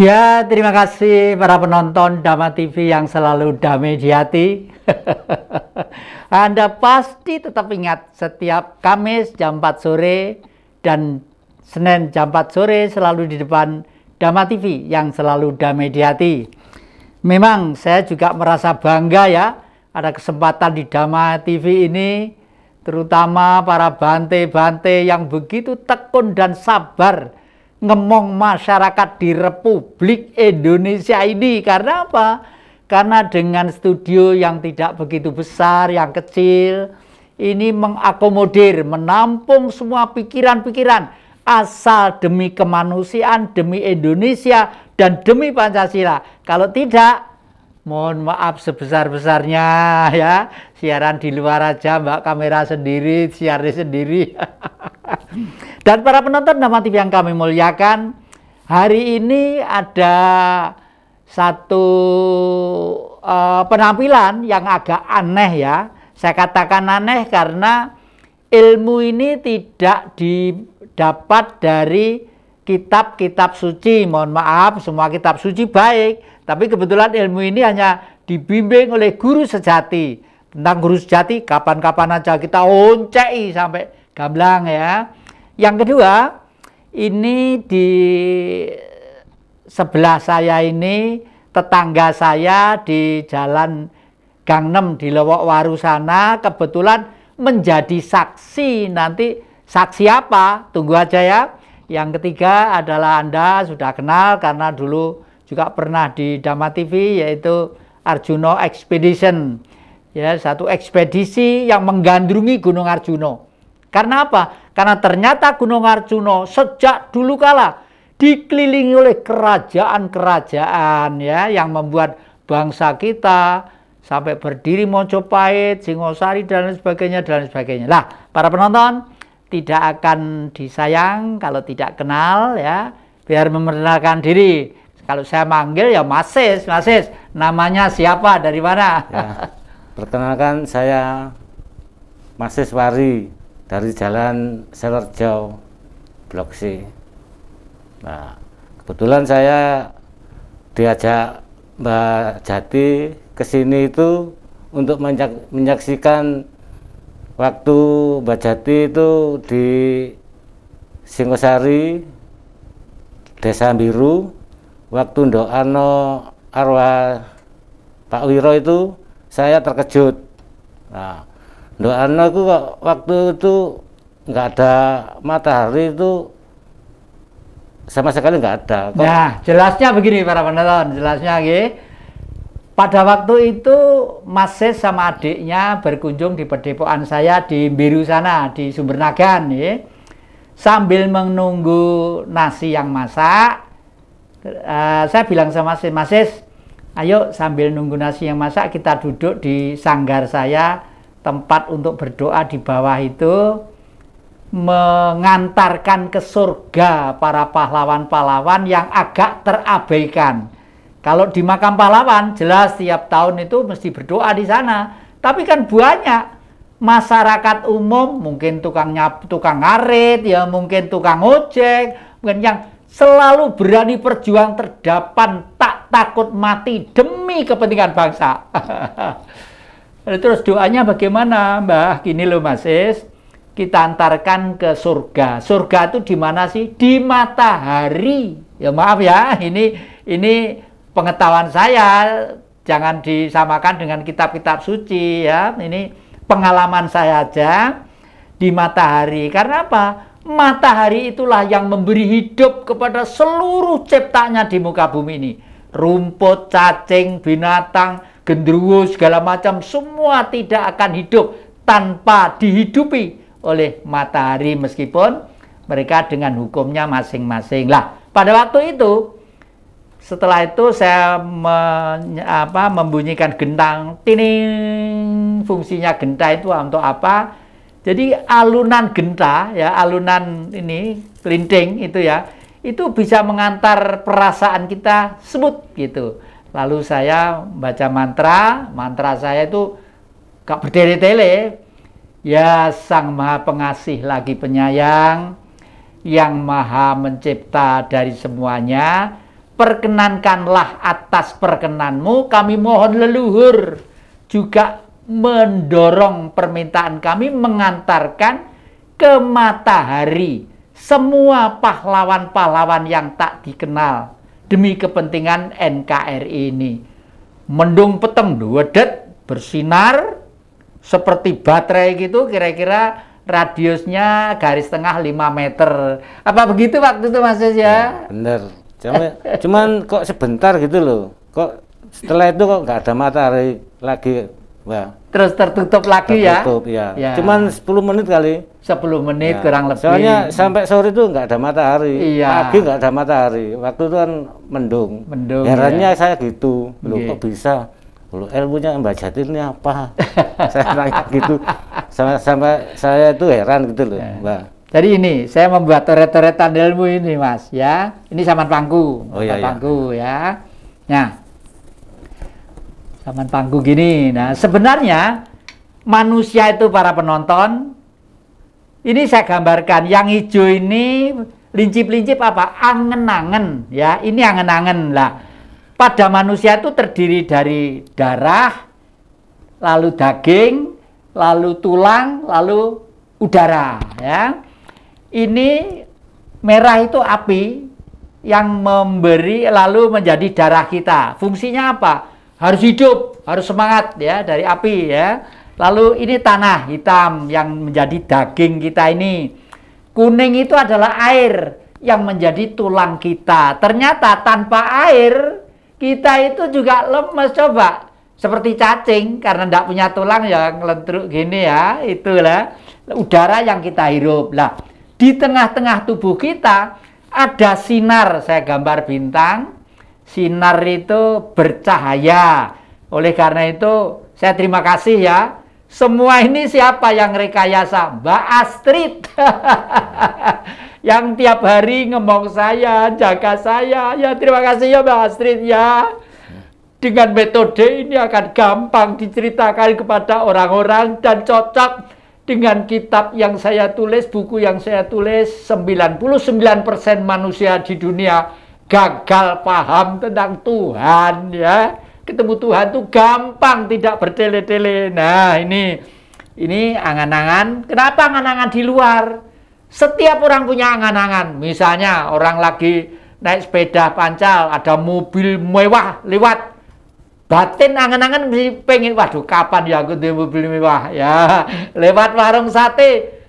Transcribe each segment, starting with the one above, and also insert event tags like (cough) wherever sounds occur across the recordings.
Ya, terima kasih para penonton Dama TV yang selalu damai di hati. (laughs) Anda pasti tetap ingat setiap Kamis jam 4 sore dan Senin jam 4 sore selalu di depan Dama TV yang selalu damai di hati. Memang saya juga merasa bangga ya ada kesempatan di Dama TV ini terutama para bante-bante yang begitu tekun dan sabar ngemong masyarakat di Republik Indonesia ini. Karena apa? Karena dengan studio yang tidak begitu besar, yang kecil, ini mengakomodir, menampung semua pikiran-pikiran asal demi kemanusiaan, demi Indonesia, dan demi Pancasila. Kalau tidak, mohon maaf sebesar-besarnya ya siaran di luar aja mbak kamera sendiri siaran sendiri (laughs) dan para penonton nama TV yang kami muliakan hari ini ada satu uh, penampilan yang agak aneh ya saya katakan aneh karena ilmu ini tidak didapat dari kitab-kitab suci. Mohon maaf, semua kitab suci baik, tapi kebetulan ilmu ini hanya dibimbing oleh guru sejati. Tentang guru sejati, kapan-kapan aja kita oncei sampai gamblang ya. Yang kedua, ini di sebelah saya ini tetangga saya di Jalan Gang 6 di Lewok Waru sana kebetulan menjadi saksi nanti saksi apa tunggu aja ya yang ketiga adalah Anda sudah kenal karena dulu juga pernah di Dama TV yaitu Arjuna Expedition. Ya, satu ekspedisi yang menggandrungi Gunung Arjuna. Karena apa? Karena ternyata Gunung Arjuna sejak dulu kala dikelilingi oleh kerajaan-kerajaan ya yang membuat bangsa kita sampai berdiri Mojopahit, Singosari dan lain sebagainya dan lain sebagainya. Lah, para penonton, tidak akan disayang kalau tidak kenal ya biar memperkenalkan diri kalau saya manggil ya Masis Masis namanya siapa dari mana ya. perkenalkan saya Masis Wari dari Jalan Selerjau Blok C nah kebetulan saya diajak Mbak Jati ke sini itu untuk menyaksikan waktu Mbak Jati itu di Singosari Desa Biru waktu ndoano arwah Pak Wiro itu saya terkejut nah, ndoano itu waktu itu nggak ada matahari itu sama sekali nggak ada. Kok? Nah, jelasnya begini para penonton, jelasnya gitu pada waktu itu Mas sama adiknya berkunjung di pedepokan saya di Biru sana, di Sumbernagan ya. Sambil menunggu nasi yang masak, uh, saya bilang sama Sis, Mas ayo sambil nunggu nasi yang masak kita duduk di sanggar saya, tempat untuk berdoa di bawah itu mengantarkan ke surga para pahlawan-pahlawan yang agak terabaikan kalau di makam pahlawan, jelas setiap tahun itu mesti berdoa di sana. Tapi kan banyak masyarakat umum, mungkin tukang nyap, tukang ngarit, ya mungkin tukang ojek, mungkin yang selalu berani berjuang terdapan tak takut mati demi kepentingan bangsa. (laughs) Terus doanya bagaimana, mbak? Gini loh, Mas Is. Kita antarkan ke surga. Surga itu di mana sih? Di matahari. Ya maaf ya, ini ini pengetahuan saya jangan disamakan dengan kitab-kitab suci ya. Ini pengalaman saya aja di matahari. Karena apa? Matahari itulah yang memberi hidup kepada seluruh ciptanya di muka bumi ini. Rumput, cacing, binatang, genderuwo segala macam semua tidak akan hidup tanpa dihidupi oleh matahari meskipun mereka dengan hukumnya masing-masing. Lah, pada waktu itu setelah itu saya me, apa, membunyikan gentang, tining. Fungsinya genta itu untuk apa? Jadi alunan genta ya, alunan ini kelinting itu ya, itu bisa mengantar perasaan kita sebut gitu. Lalu saya baca mantra, mantra saya itu gak bertele-tele. Ya Sang Maha Pengasih lagi penyayang, yang Maha Mencipta dari semuanya, perkenankanlah atas perkenanmu kami mohon leluhur juga mendorong permintaan kami mengantarkan ke matahari semua pahlawan-pahlawan yang tak dikenal demi kepentingan NKRI ini. Mendung peteng duwedet bersinar seperti baterai gitu kira-kira radiusnya garis tengah 5 meter. Apa begitu waktu itu Mas ya? ya bener. Cuma, cuman kok sebentar gitu loh. Kok setelah itu kok nggak ada matahari lagi. Wah. Terus tertutup lagi ya? tertutup, ya? ya. ya. Cuman 10 menit kali. 10 menit ya. kurang lebih. Soalnya sampai sore itu nggak ada matahari. Iya. Pagi nggak ada matahari. Waktu itu kan mendung. Mendung. Herannya ya. saya gitu. Loh okay. Iya. kok bisa? el ilmunya Mbak Jati ini apa? (laughs) saya nanya gitu. sama sampai saya itu heran gitu loh, ya. Mbak. Jadi ini saya membuat toret-toretan ilmu ini, Mas, ya. Ini saman pangku, oh, iya, iya. pangku iya. ya. Nah, saman pangku gini. Nah, sebenarnya manusia itu para penonton. Ini saya gambarkan yang hijau ini lincip-lincip apa? Angen-angen, ya. Ini angen-angen lah. Pada manusia itu terdiri dari darah, lalu daging, lalu tulang, lalu udara, ya. Ini merah itu api yang memberi lalu menjadi darah kita. Fungsinya apa? Harus hidup, harus semangat ya dari api ya. Lalu ini tanah hitam yang menjadi daging kita ini. Kuning itu adalah air yang menjadi tulang kita. Ternyata tanpa air kita itu juga lemes coba seperti cacing karena tidak punya tulang ya ngelentruk gini ya itulah udara yang kita hirup lah di tengah-tengah tubuh kita ada sinar, saya gambar bintang. Sinar itu bercahaya. Oleh karena itu, saya terima kasih ya. Semua ini siapa yang rekayasa? Mbak Astrid. (laughs) yang tiap hari ngomong saya, jaga saya. Ya terima kasih ya Mbak Astrid ya. Dengan metode ini akan gampang diceritakan kepada orang-orang dan cocok dengan kitab yang saya tulis, buku yang saya tulis, 99% manusia di dunia gagal paham tentang Tuhan ya. Ketemu Tuhan tuh gampang, tidak bertele-tele. Nah, ini ini angan-angan. Kenapa angan-angan di luar? Setiap orang punya angan-angan. Misalnya orang lagi naik sepeda pancal, ada mobil mewah lewat batin angan-angan pengen waduh kapan ya aku dia mobil mewah ya lewat warung sate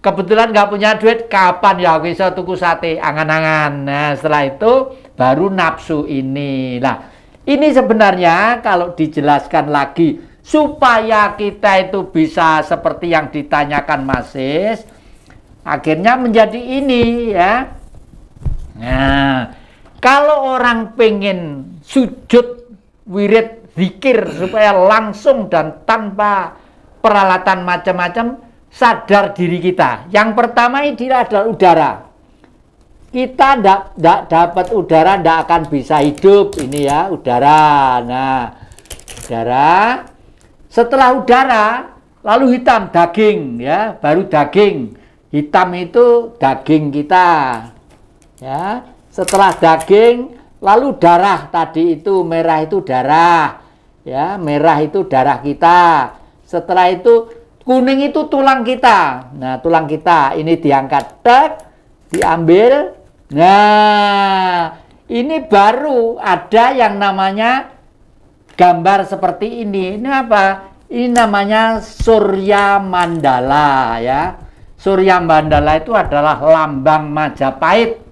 kebetulan nggak punya duit kapan ya aku bisa tuku sate angan-angan nah setelah itu baru nafsu ini lah ini sebenarnya kalau dijelaskan lagi supaya kita itu bisa seperti yang ditanyakan masis, akhirnya menjadi ini ya nah kalau orang pengen sujud wirid zikir supaya langsung dan tanpa peralatan macam-macam sadar diri kita. Yang pertama ini adalah udara. Kita tidak dapat udara, tidak akan bisa hidup. Ini ya udara. Nah, udara. Setelah udara, lalu hitam daging ya, baru daging. Hitam itu daging kita. Ya, setelah daging Lalu darah tadi itu merah itu darah, ya merah itu darah kita. Setelah itu kuning itu tulang kita. Nah tulang kita ini diangkat tek, diambil. Nah ini baru ada yang namanya gambar seperti ini. Ini apa? Ini namanya Surya Mandala ya. Surya Mandala itu adalah lambang Majapahit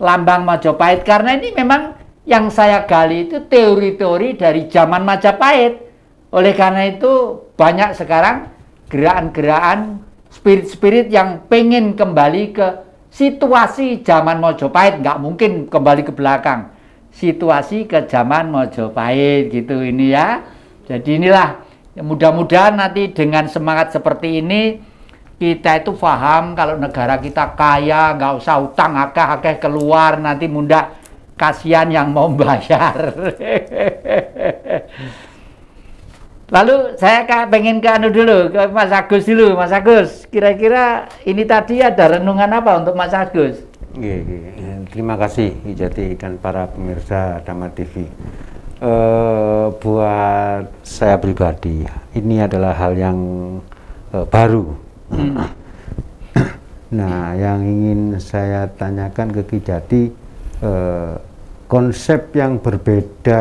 lambang Majapahit karena ini memang yang saya gali itu teori-teori dari zaman Majapahit. Oleh karena itu banyak sekarang gerakan-gerakan spirit-spirit yang pengen kembali ke situasi zaman Majapahit nggak mungkin kembali ke belakang situasi ke zaman Majapahit gitu ini ya. Jadi inilah mudah-mudahan nanti dengan semangat seperti ini kita itu paham kalau negara kita kaya nggak usah utang akeh-akeh keluar nanti munda kasihan yang mau bayar (laughs) lalu saya pengen ke anu dulu ke Mas Agus dulu Mas Agus kira-kira ini tadi ada renungan apa untuk Mas Agus eh, terima kasih Ijati dan para pemirsa Dhamma TV uh, eh, buat saya pribadi ini adalah hal yang eh, baru Hmm. Nah, hmm. yang ingin saya tanyakan ke Kijati eh, konsep yang berbeda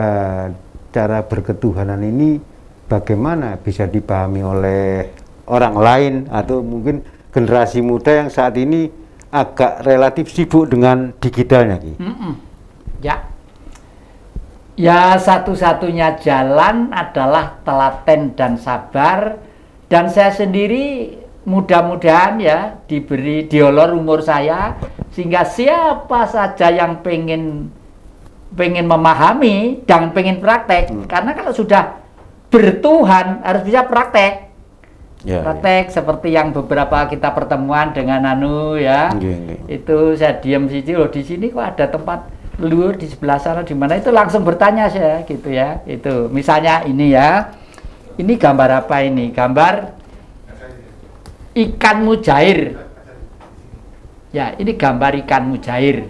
cara berketuhanan ini bagaimana bisa dipahami oleh orang lain atau mungkin generasi muda yang saat ini agak relatif sibuk dengan digitalnya, Ki? Hmm, ya, ya satu-satunya jalan adalah telaten dan sabar. Dan saya sendiri mudah-mudahan ya diberi diolor umur saya sehingga siapa saja yang pengen pengen memahami dan pengen praktek hmm. karena kalau sudah bertuhan harus bisa praktek ya, praktek ya. seperti yang beberapa kita pertemuan dengan Anu ya, ya, ya. itu saya diam situ loh di sini kok ada tempat luar di sebelah sana di mana itu langsung bertanya saya gitu ya itu misalnya ini ya ini gambar apa ini gambar ikan mujair. Ya, ini gambar ikan mujair.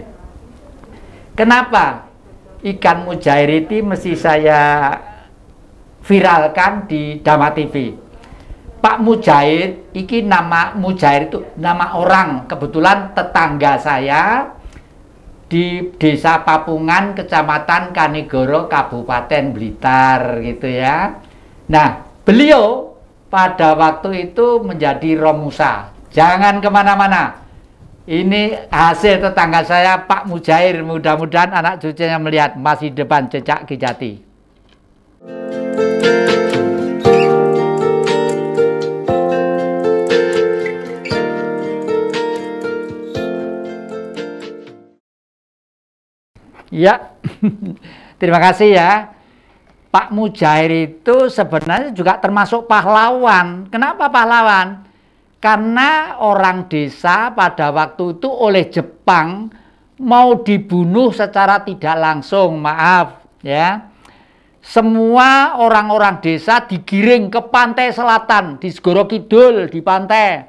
Kenapa ikan mujair itu mesti saya viralkan di Dama TV? Pak Mujair, iki nama Mujair itu nama orang. Kebetulan tetangga saya di Desa Papungan, Kecamatan Kanigoro, Kabupaten Blitar gitu ya. Nah, beliau pada waktu itu menjadi Romusa. Jangan kemana-mana. Ini hasil tetangga saya Pak Mujair. Mudah-mudahan anak cucunya melihat masih depan jejak Kijati. Ya, (laughs) terima kasih ya. Pak mujair itu sebenarnya juga termasuk pahlawan. Kenapa pahlawan? Karena orang desa pada waktu itu oleh Jepang mau dibunuh secara tidak langsung, maaf ya. Semua orang-orang desa digiring ke pantai selatan di Segoro Kidul di pantai.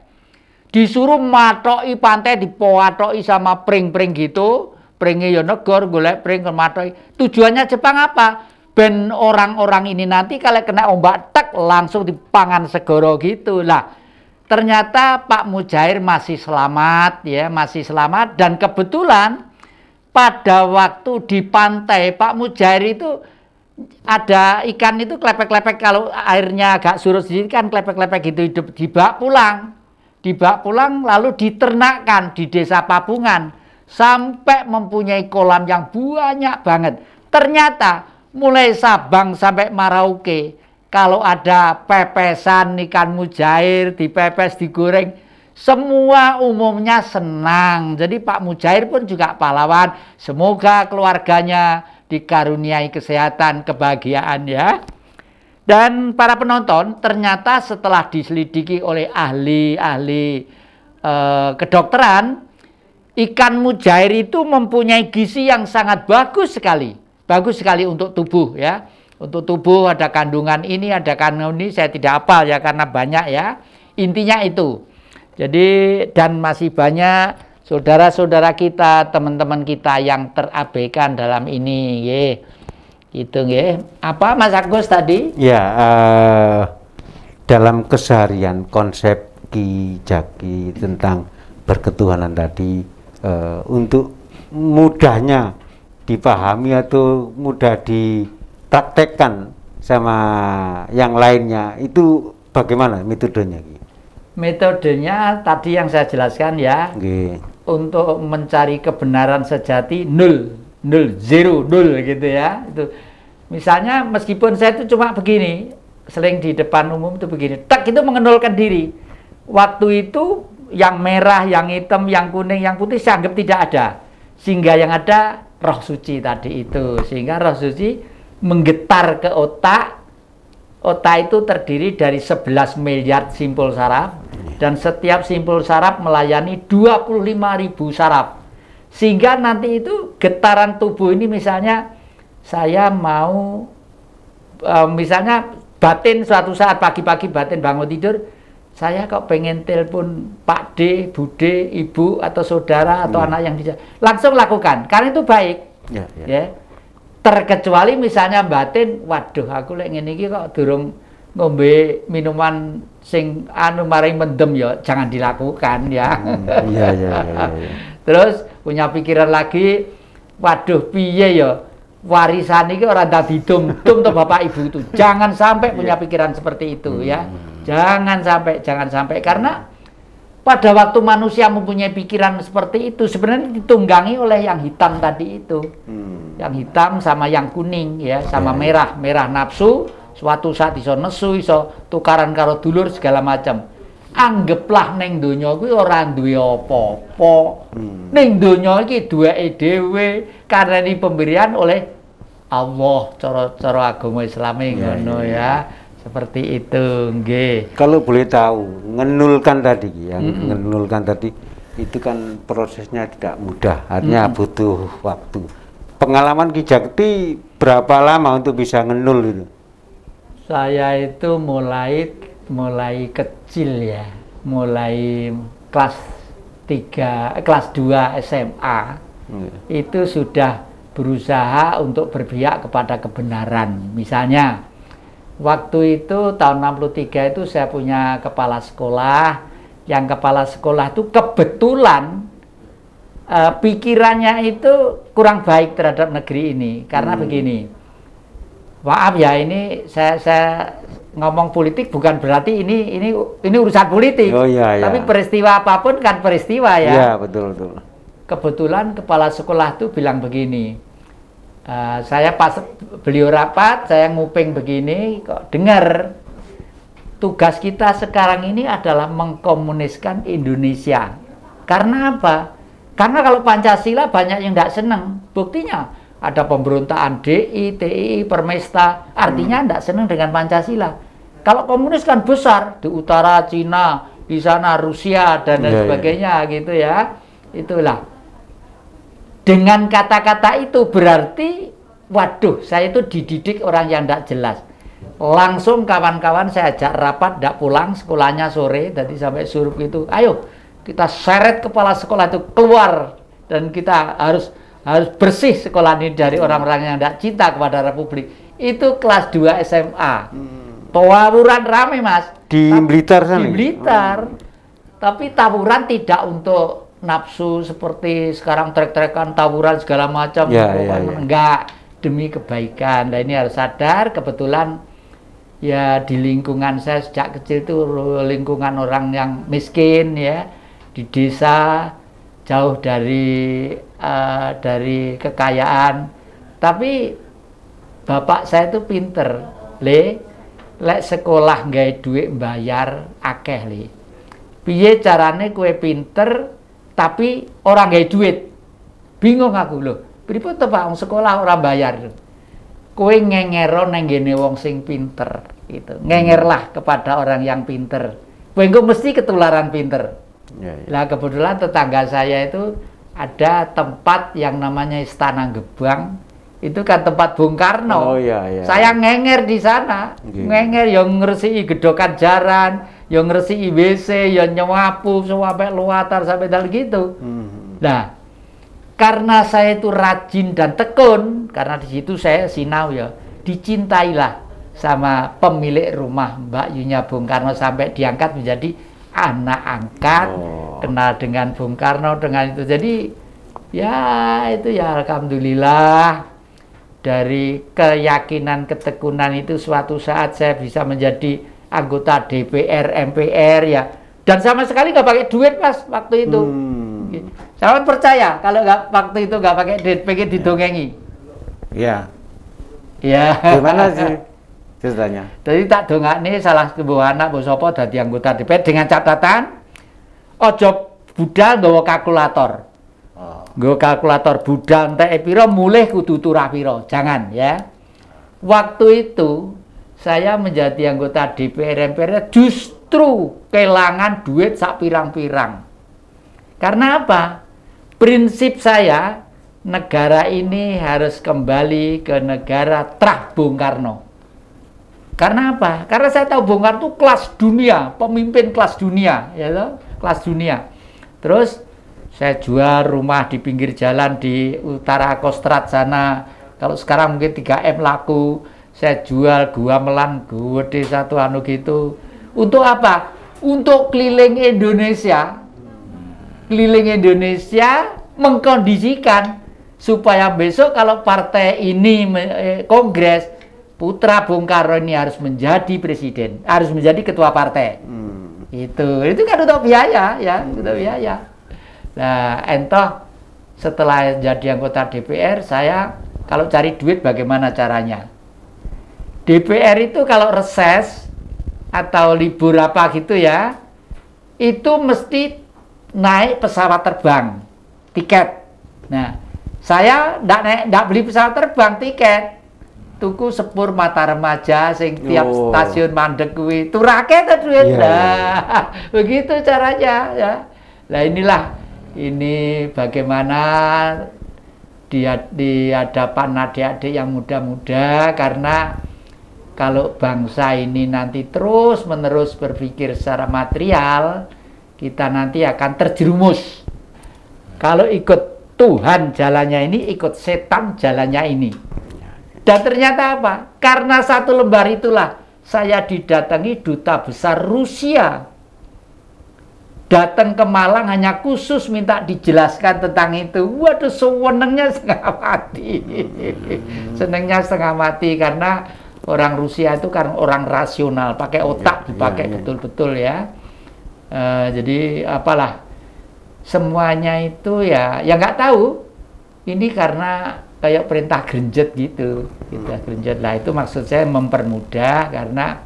Disuruh matoi pantai dipoatoi sama pring-pring gitu. Pringnya yo negor golek pring matoi. Tujuannya Jepang apa? ben orang-orang ini nanti kalau kena ombak tek langsung dipangan segoro gitu lah ternyata Pak Mujair masih selamat ya masih selamat dan kebetulan pada waktu di pantai Pak Mujair itu ada ikan itu klepek-klepek kalau airnya agak surut sedikit kan klepek-klepek gitu hidup dibak pulang dibak pulang lalu diternakkan di desa Papungan sampai mempunyai kolam yang banyak banget ternyata mulai Sabang sampai Marauke kalau ada pepesan ikan mujair dipepes digoreng semua umumnya senang jadi Pak Mujair pun juga pahlawan semoga keluarganya dikaruniai kesehatan kebahagiaan ya dan para penonton ternyata setelah diselidiki oleh ahli-ahli eh, kedokteran ikan mujair itu mempunyai gizi yang sangat bagus sekali Bagus sekali untuk tubuh ya. Untuk tubuh ada kandungan ini, ada kandungan ini saya tidak hafal ya karena banyak ya. Intinya itu. Jadi dan masih banyak saudara-saudara kita, teman-teman kita yang terabaikan dalam ini. Ye. Gitu ye. Apa Mas Agus tadi? Ya, uh, dalam keseharian konsep Ki Jaki tentang berketuhanan tadi uh, untuk mudahnya dipahami atau mudah dipraktekkan sama yang lainnya itu bagaimana metodenya? Metodenya tadi yang saya jelaskan ya Oke. untuk mencari kebenaran sejati nol nol zero nol gitu ya itu misalnya meskipun saya itu cuma begini sering di depan umum itu begini tak itu mengenolkan diri waktu itu yang merah yang hitam yang kuning yang putih saya anggap tidak ada sehingga yang ada roh suci tadi itu sehingga roh suci menggetar ke otak otak itu terdiri dari 11 miliar simpul saraf iya. dan setiap simpul saraf melayani 25 ribu saraf sehingga nanti itu getaran tubuh ini misalnya saya mau eh, misalnya batin suatu saat pagi-pagi batin bangun tidur saya kok pengen telepon Pak D, Bu D, Ibu atau saudara atau ya. anak yang bisa langsung lakukan karena itu baik ya, ya. ya. terkecuali misalnya batin waduh aku lagi ngene iki kok durung ngombe minuman sing anu maring mendem ya jangan dilakukan ya. ya, ya, ya. Terus punya pikiran lagi waduh piye ya warisan ini orang tadi dum dum bapak ibu itu jangan sampai punya iya. pikiran seperti itu ya. Hmm. Jangan sampai, jangan sampai karena pada waktu manusia mempunyai pikiran seperti itu sebenarnya ditunggangi oleh yang hitam tadi itu. Hmm. Yang hitam sama yang kuning ya, sama hmm. merah, merah nafsu, suatu saat iso nesu, iso tukaran karo dulur segala macam. Anggeplah neng donya kuwi ora duwe apa-apa. Hmm. Ning donya iki duweke dhewe karena ini pemberian oleh Allah cara-cara agama Islam e iya, ngono iya, ya. ya. Seperti itu, G. Kalau boleh tahu, ngenulkan tadi yang mm -hmm. ngenulkan tadi itu kan prosesnya tidak mudah, artinya mm -hmm. butuh waktu. Pengalaman Ki Jakti berapa lama untuk bisa ngenul itu? Saya itu mulai mulai kecil ya, mulai kelas 3 kelas 2 SMA. Hmm. Itu sudah berusaha untuk berpihak kepada kebenaran. Misalnya Waktu itu tahun 63 itu saya punya kepala sekolah. Yang kepala sekolah itu kebetulan uh, pikirannya itu kurang baik terhadap negeri ini. Karena hmm. begini, maaf ya ini saya, saya ngomong politik bukan berarti ini ini ini urusan politik. Oh, iya, iya. Tapi peristiwa apapun kan peristiwa ya. Iya betul betul. Kebetulan kepala sekolah tuh bilang begini, uh, saya pas beliau rapat saya nguping begini kok dengar tugas kita sekarang ini adalah mengkomuniskan Indonesia karena apa karena kalau Pancasila banyak yang tidak senang buktinya ada pemberontakan DI, TII, Permesta artinya tidak hmm. senang dengan Pancasila kalau komunis kan besar di utara Cina di sana Rusia dan lain yeah, iya. sebagainya yeah. gitu ya itulah dengan kata-kata itu berarti, waduh, saya itu dididik orang yang tidak jelas. Langsung kawan-kawan saya ajak rapat, tidak pulang, sekolahnya sore, tadi sampai suruh itu, ayo kita seret kepala sekolah itu keluar dan kita harus harus bersih sekolah ini dari orang-orang yang tidak cinta kepada Republik. Itu kelas 2 SMA. Hmm. Tawuran rame mas. Di Blitar sana? Di ya? Blitar. oh. Tapi tawuran tidak untuk nafsu seperti sekarang trek-trekan, tawuran segala macam, yeah, yeah, kan yeah. enggak demi kebaikan. Nah ini harus sadar kebetulan ya di lingkungan saya sejak kecil itu lingkungan orang yang miskin ya di desa jauh dari uh, dari kekayaan. Tapi bapak saya itu pinter, le lek sekolah nggak duit bayar akeh le. Piye carane kue pinter tapi orang gak duit. Bingung aku loh. Pripun tuh Pak sekolah orang bayar. Kue ngengero neng gini wong sing pinter itu Ngengerlah hmm. kepada orang yang pinter. Kue mesti ketularan pinter. Ya, ya. Nah kebetulan tetangga saya itu ada tempat yang namanya Istana Gebang itu kan tempat Bung Karno. Oh iya iya. Saya ngenger di sana. Okay. Ngenger yang ngersi gedokan jaran, yang ngresi IBC, yang nyewapu, sampai luatar, sampai dal gitu. Hmm. Nah, karena saya itu rajin dan tekun, karena di situ saya sinau ya, dicintailah sama pemilik rumah Mbak Yunya Bung Karno sampai diangkat menjadi anak angkat, oh. kenal dengan Bung Karno dengan itu. Jadi ya itu ya alhamdulillah dari keyakinan ketekunan itu suatu saat saya bisa menjadi anggota DPR, MPR ya. Dan sama sekali nggak pakai duit mas waktu itu. Hmm. Gitu. Saya percaya kalau nggak waktu itu nggak pakai duit, pengen didongengi. Iya. Ya. Gimana sih ceritanya? Jadi tak dongak nih salah sebuah anak bos opo dari anggota DPR dengan catatan ojo budal nggawa kalkulator. Oh. kalkulator budal entek e piro mulih kudu turah piro. Jangan ya. Waktu itu saya menjadi anggota DPR MPR justru kehilangan duit sak pirang-pirang. Karena apa? Prinsip saya negara ini harus kembali ke negara trah Bung Karno. Karena apa? Karena saya tahu Bung Karno itu kelas dunia, pemimpin kelas dunia, ya toh? kelas dunia. Terus saya jual rumah di pinggir jalan di utara Kostrad sana. Kalau sekarang mungkin 3M laku saya jual gua melan di satu anu gitu untuk apa untuk keliling Indonesia keliling Indonesia mengkondisikan supaya besok kalau partai ini eh, kongres putra Bung Karno ini harus menjadi presiden harus menjadi ketua partai hmm. itu itu kan untuk biaya ya hmm. untuk ya nah entah setelah jadi anggota DPR saya kalau cari duit bagaimana caranya DPR itu kalau reses atau libur apa gitu ya, itu mesti naik pesawat terbang, tiket. Nah, saya tidak naik, tidak beli pesawat terbang, tiket. Tuku sepur mata remaja, sing tiap oh. stasiun mandek kuwi, turake ta duit. Yeah. Iya, iya. Nah, (laughs) begitu caranya ya. Nah inilah, ini bagaimana dia di hadapan adik-adik yang muda-muda karena kalau bangsa ini nanti terus-menerus berpikir secara material, kita nanti akan terjerumus. Kalau ikut Tuhan jalannya ini, ikut setan jalannya ini. Dan ternyata apa? Karena satu lembar itulah saya didatangi duta besar Rusia. Datang ke Malang hanya khusus minta dijelaskan tentang itu. Waduh, sewenengnya setengah mati. (laughs) Senengnya setengah mati karena orang Rusia itu kan orang rasional, pakai iya, otak iya, dipakai iya. betul-betul ya. Uh, jadi apalah semuanya itu ya ya nggak tahu ini karena kayak perintah grenjet gitu perintah hmm. grenjet lah itu maksud saya mempermudah karena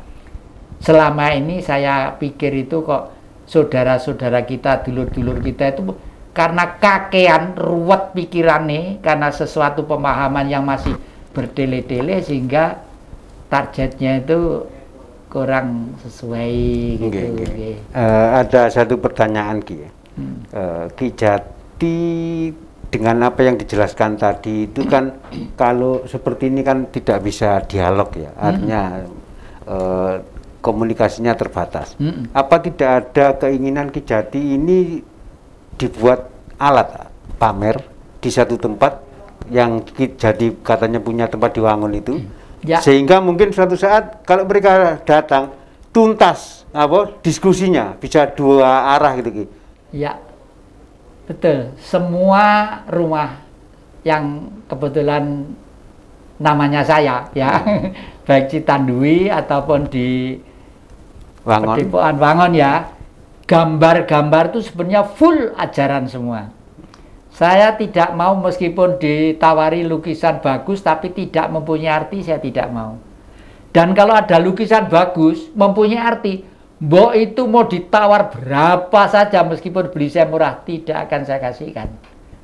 selama ini saya pikir itu kok saudara-saudara kita dulur-dulur kita itu karena kakean ruwet pikirannya karena sesuatu pemahaman yang masih berdele tele sehingga targetnya itu kurang sesuai gitu. Okay, okay. Okay. Uh, ada satu pertanyaan Ki. Ya. Hmm. Uh, Ki Jati dengan apa yang dijelaskan tadi itu kan (clears throat) kalau seperti ini kan tidak bisa dialog ya. Hmm. Artinya hmm. uh, komunikasinya terbatas. Hmm. Apa tidak ada keinginan Ki Jati ini dibuat alat ah, pamer di satu tempat yang Ki Jati katanya punya tempat diwangun itu? Hmm Ya. Sehingga mungkin suatu saat kalau mereka datang tuntas apa diskusinya bisa dua arah gitu Ya. Betul. Semua rumah yang kebetulan namanya saya ya, hmm. (laughs) baik Citandui ataupun di Wangon. Wangon ya. Gambar-gambar itu sebenarnya full ajaran semua. Saya tidak mau meskipun ditawari lukisan bagus tapi tidak mempunyai arti saya tidak mau. Dan kalau ada lukisan bagus mempunyai arti, Mbok itu mau ditawar berapa saja meskipun beli saya murah tidak akan saya kasihkan.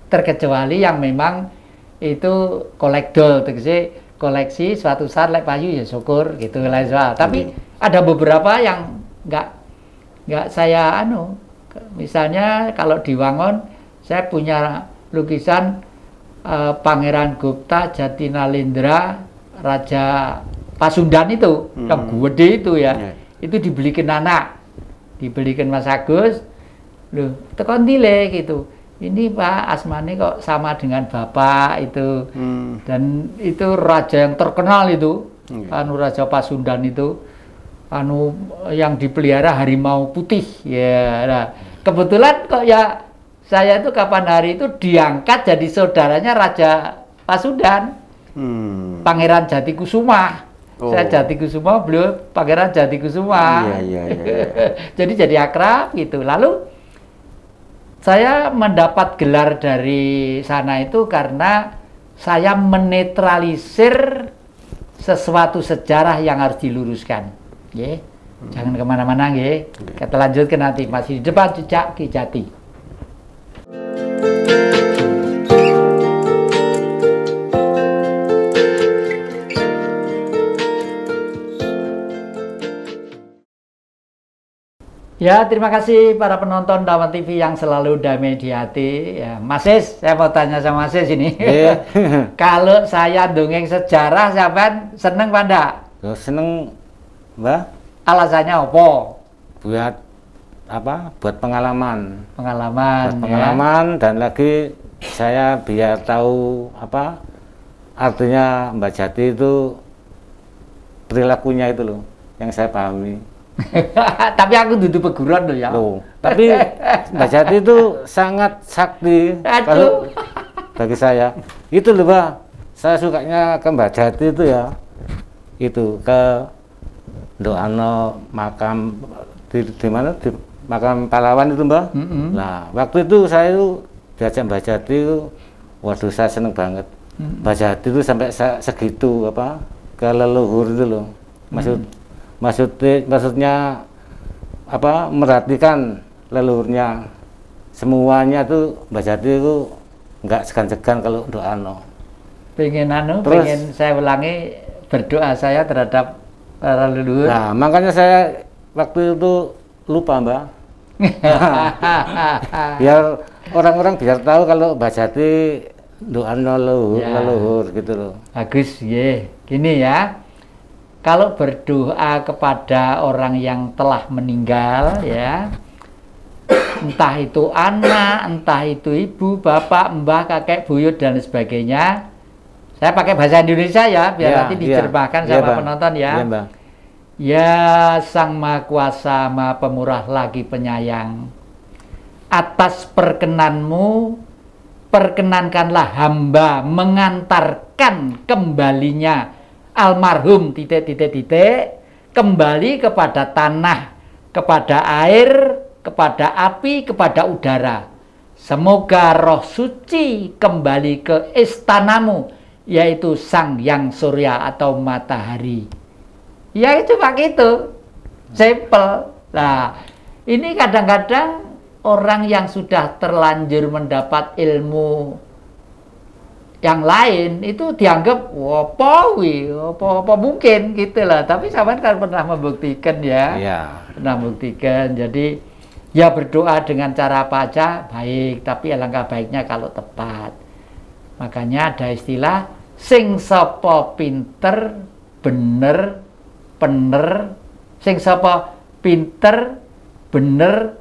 Terkecuali yang memang itu kolektor tegese koleksi suatu saat lek payu ya syukur gitu lain soal. Tapi ada beberapa yang nggak nggak saya anu misalnya kalau diwangon saya punya lukisan uh, Pangeran Gupta, Jatinalendra, Raja Pasundan itu, hmm. yang gede itu ya. Yeah. Itu dibelikan anak, dibelikan Mas Agus. Loh, tekan tile gitu. Ini Pak Asmani kok sama dengan Bapak itu. Hmm. Dan itu raja yang terkenal itu, okay. Iya. anu Raja Pasundan itu. Anu yang dipelihara harimau putih ya. Nah, kebetulan kok ya saya itu kapan hari itu diangkat jadi saudaranya Raja Pasundan, hmm. Pangeran Jatikusuma. Oh. Saya Jatikusuma, beliau Pangeran Jatikusuma. Iya, iya, iya. iya. (laughs) jadi jadi akrab gitu. Lalu saya mendapat gelar dari sana itu karena saya menetralisir sesuatu sejarah yang harus diluruskan. Yeah. Hmm. Jangan kemana-mana, yeah. Kita lanjutkan nanti masih di depan jejak Kijati. Ya, terima kasih para penonton Dawan TV yang selalu damai di hati. Ya, Mas saya mau tanya sama Mas ini. Yeah. (laughs) Kalau saya dongeng sejarah, yang seneng pada? Seneng, Mbak. Alasannya apa? Buat apa buat pengalaman pengalaman buat ya. pengalaman ya. dan lagi saya biar tahu apa artinya Mbak Jati itu perilakunya itu loh yang saya pahami (laughs) tapi aku duduk peguron loh ya loh, tapi Mbak Jati itu sangat sakti kalau bagi saya itu loh Pak saya sukanya ke Mbak Jati itu ya itu ke doano makam di, di mana di makam pahlawan itu mbak. Mm -hmm. Nah waktu itu saya itu diajak Mbak Jati itu, waduh saya seneng banget. Mm -hmm. Mbak Jati itu sampai segitu apa ke leluhur itu loh. Maksud mm -hmm. maksudnya maksudnya apa merhatikan leluhurnya semuanya tuh Mbak Jati itu nggak segan-segan kalau doa no. Pengen anu, Terus, pengen saya ulangi berdoa saya terhadap para eh, leluhur. Nah makanya saya waktu itu lupa mbak (laughs) biar orang-orang biar tahu kalau Mbak Jati doa leluhur, ya. leluhur gitu loh bagus ye gini ya kalau berdoa kepada orang yang telah meninggal ya entah itu anak, entah itu ibu, bapak, mbah, kakek, buyut dan sebagainya. Saya pakai bahasa Indonesia ya, biar ya, nanti dicerbahkan ya, iya, sama ya, penonton ya. ya Ya Sang Maha Kuasa, Maha Pemurah lagi penyayang. Atas perkenanmu, perkenankanlah hamba mengantarkan kembalinya almarhum titik titik titik kembali kepada tanah, kepada air, kepada api, kepada udara. Semoga roh suci kembali ke istanamu, yaitu Sang Yang Surya atau Matahari ya itu pak itu simple nah ini kadang-kadang orang yang sudah terlanjur mendapat ilmu yang lain itu dianggap wopowi wi apa apa mungkin gitu lah tapi sahabat kan pernah membuktikan ya yeah. pernah membuktikan jadi ya berdoa dengan cara apa aja baik tapi alangkah baiknya kalau tepat makanya ada istilah sing sopo pinter bener bener sing sapa pinter bener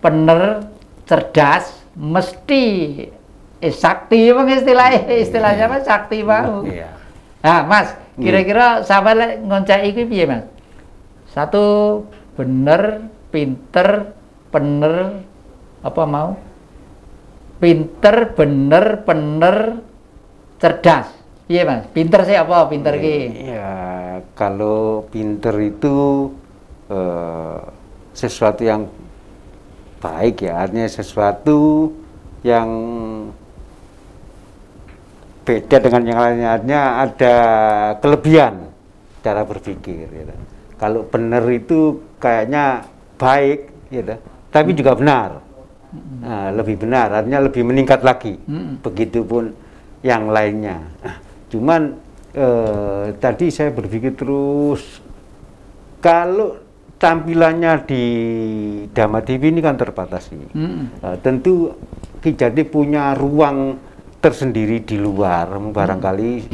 pener cerdas mesti eh, sakti bang istilah istilahnya apa iya. sakti mau iya. nah mas hmm. kira-kira lek ngoncai iki piye mas satu bener pinter pener apa mau pinter bener pener cerdas Iya mas, pinter sih apa pinter iya, ki? Iya, kalau pinter itu uh, sesuatu yang baik ya, artinya sesuatu yang beda dengan yang lainnya, artinya ada kelebihan cara berpikir. Gitu. Kalau benar itu kayaknya baik, gitu. tapi hmm. juga benar, nah, lebih benar, artinya lebih meningkat lagi. Hmm. Begitupun yang lainnya. Nah, Cuman eh, tadi saya berpikir terus kalau tampilannya di Dama TV ini kan terbatas ini. Hmm. Eh, tentu Kijati punya ruang tersendiri di luar barangkali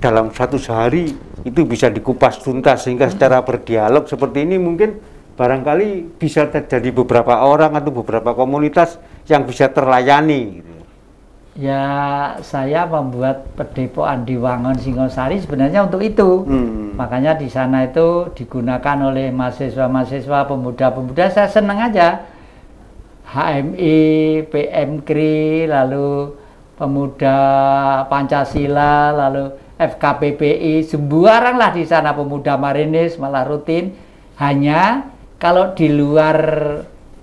dalam satu sehari itu bisa dikupas tuntas sehingga hmm. secara berdialog seperti ini mungkin barangkali bisa terjadi beberapa orang atau beberapa komunitas yang bisa terlayani gitu ya saya membuat pedepokan di Wangon Singosari sebenarnya untuk itu. Hmm. Makanya di sana itu digunakan oleh mahasiswa-mahasiswa pemuda-pemuda saya senang aja. HMI, PMKRI, lalu pemuda Pancasila, lalu FKPPI, sembarang lah di sana pemuda Marinis malah rutin. Hanya kalau di luar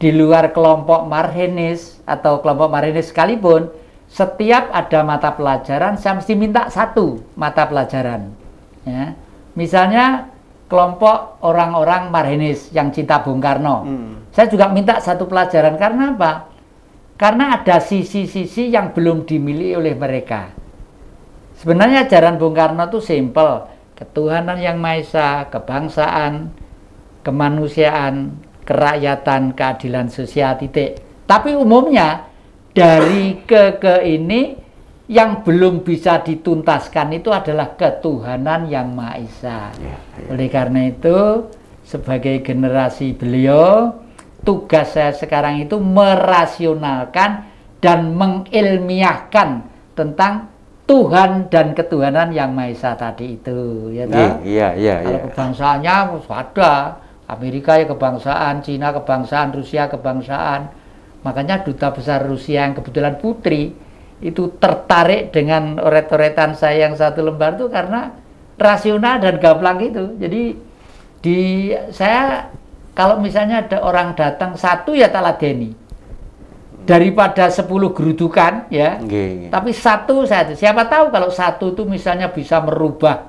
di luar kelompok Marinis atau kelompok Marinis sekalipun setiap ada mata pelajaran saya mesti minta satu mata pelajaran ya misalnya kelompok orang-orang marhenis yang cinta Bung Karno hmm. saya juga minta satu pelajaran karena apa karena ada sisi-sisi yang belum dimiliki oleh mereka sebenarnya ajaran Bung Karno itu simple ketuhanan yang maha esa kebangsaan kemanusiaan kerakyatan keadilan sosial titik tapi umumnya dari ke ke ini yang belum bisa dituntaskan itu adalah ketuhanan yang Maha Esa. Ya, ya. Oleh karena itu, sebagai generasi beliau, tugas saya sekarang itu merasionalkan dan mengilmiahkan tentang Tuhan dan ketuhanan yang Maha Esa tadi itu, ya Iya, iya, iya. Kalau iya. kebangsaannya ada Amerika ya kebangsaan, Cina kebangsaan, Rusia kebangsaan, Makanya duta besar Rusia yang kebetulan putri itu tertarik dengan oret-oretan saya yang satu lembar itu karena rasional dan gamblang itu. Jadi di saya kalau misalnya ada orang datang satu ya taladeni daripada sepuluh gerudukan ya. Gini. Tapi satu saya siapa tahu kalau satu itu misalnya bisa merubah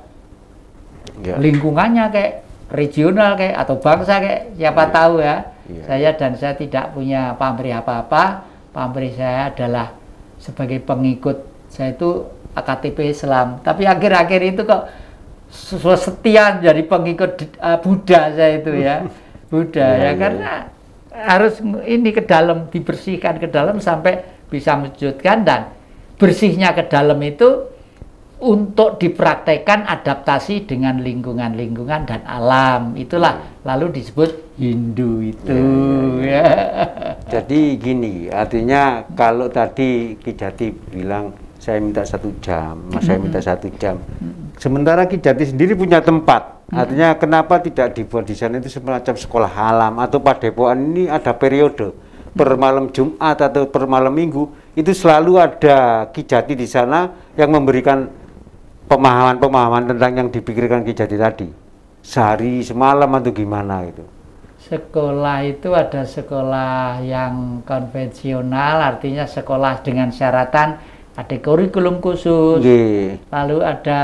lingkungannya kayak regional kayak atau bangsa kayak siapa tahu ya. Iya. Saya iya. dan saya tidak punya pamrih apa-apa. Pamrih saya adalah sebagai pengikut. Saya itu AKTP Islam. Tapi akhir-akhir itu kok setia jadi pengikut eh, Buddha saya itu ya. (laughs) Buddha iya, ya, ya karena harus ini ke dalam dibersihkan ke dalam sampai bisa mewujudkan dan bersihnya ke dalam itu untuk dipraktekkan adaptasi dengan lingkungan-lingkungan dan alam. Itulah lalu disebut Hindu itu. Ya, ya, ya, ya. ya. (laughs) Jadi gini, artinya kalau tadi Kijati bilang saya minta satu jam, mas saya minta satu jam. Sementara Kijati sendiri punya tempat. Artinya kenapa tidak dibuat di sana itu semacam sekolah alam atau padepokan ini ada periode per malam Jumat atau per malam Minggu itu selalu ada Kijati di sana yang memberikan pemahaman-pemahaman tentang yang dipikirkan Ki Jati tadi? Sehari semalam atau gimana itu? Sekolah itu ada sekolah yang konvensional, artinya sekolah dengan syaratan ada kurikulum khusus. Yeah. Lalu ada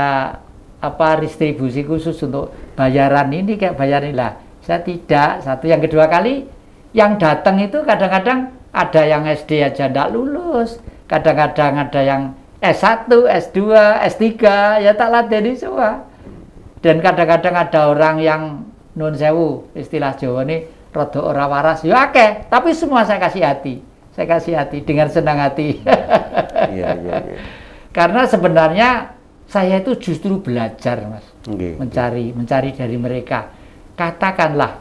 apa distribusi khusus untuk bayaran ini kayak bayarilah. Saya tidak. Satu yang kedua kali yang datang itu kadang-kadang ada yang SD aja tidak lulus, kadang-kadang ada yang S1, S2, S3 ya tak di semua. Dan kadang-kadang ada orang yang non sewu istilah Jawa ini rodo ora waras ya oke, tapi semua saya kasih hati. Saya kasih hati dengan senang hati. (laughs) Iya, iya, iya. Karena sebenarnya saya itu justru belajar, Mas. Okay, mencari, okay. mencari dari mereka. Katakanlah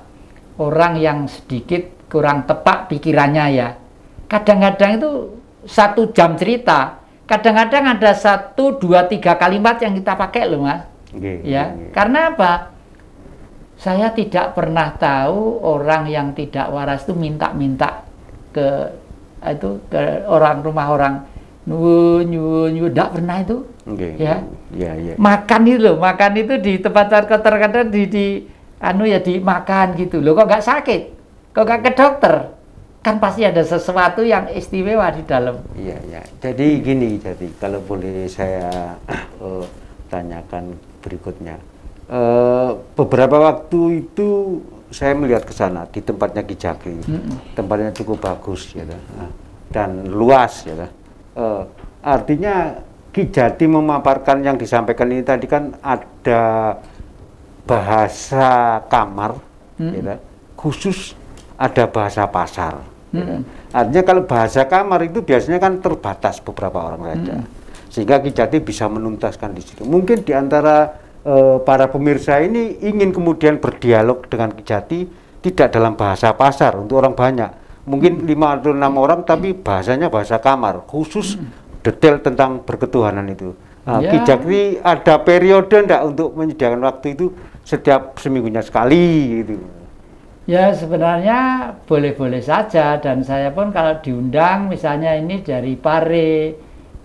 orang yang sedikit kurang tepat pikirannya ya. Kadang-kadang itu satu jam cerita kadang-kadang ada satu, dua, tiga kalimat yang kita pakai loh mas. Okay, ya, okay. karena apa? Saya tidak pernah tahu orang yang tidak waras itu minta-minta ke itu ke orang rumah orang nyuwun nyuwun nyuwun tidak pernah itu okay. ya yeah, yeah. Ya. makan itu loh makan itu di tempat terkadang di, di anu ya dimakan gitu loh kok nggak sakit kok nggak ke dokter kan pasti ada sesuatu yang istimewa di dalam. Iya, iya. Jadi gini, jadi kalau boleh saya uh, (clears throat) tanyakan berikutnya. Uh, beberapa waktu itu saya melihat ke sana di tempatnya Kijaki, mm -mm. tempatnya cukup bagus, ya, gitu. dan luas, ya. Gitu. Uh, artinya Jati memaparkan yang disampaikan ini tadi kan ada bahasa kamar, mm -mm. Gitu. khusus ada bahasa pasar Hmm. Artinya kalau bahasa kamar itu biasanya kan terbatas beberapa orang saja. Hmm. Sehingga Kijati bisa menuntaskan di situ. Mungkin di antara e, para pemirsa ini ingin kemudian berdialog dengan Kijati tidak dalam bahasa pasar untuk orang banyak. Mungkin hmm. lima atau enam orang tapi bahasanya bahasa kamar, khusus hmm. detail tentang berketuhanan itu. Nah, ya. Kijati ada periode enggak untuk menyediakan waktu itu setiap seminggunya sekali gitu. Ya sebenarnya boleh-boleh saja dan saya pun kalau diundang misalnya ini dari Pare,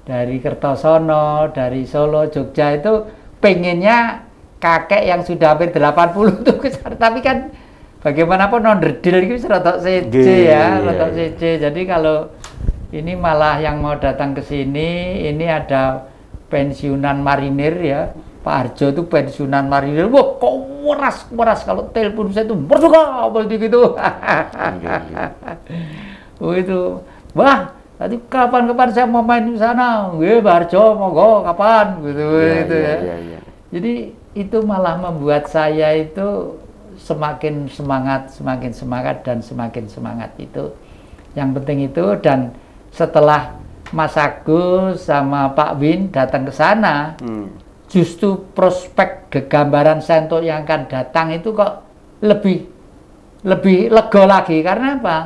dari Kertosono, dari Solo, Jogja itu pengennya kakek yang sudah hampir 80 tuh tapi kan bagaimanapun non non-redil itu serotok CC ya, iya, rotok CC. Iya. Jadi kalau ini malah yang mau datang ke sini ini ada pensiunan marinir ya Pak Arjo itu pensiunan marinir, wah kok waras waras kalau telepon saya itu berduka pasti gitu. Iya, iya. oh itu, wah tadi kapan-kapan saya mau main di sana, gue iya, Pak Arjo mau go kapan gitu, gitu ya, gitu ya. ya. ya, ya. Jadi itu malah membuat saya itu semakin semangat, semakin semangat dan semakin semangat itu. Yang penting itu dan setelah Mas Agus sama Pak Win datang ke sana, hmm justru prospek gambaran sento yang akan datang itu kok lebih lebih lega lagi karena apa?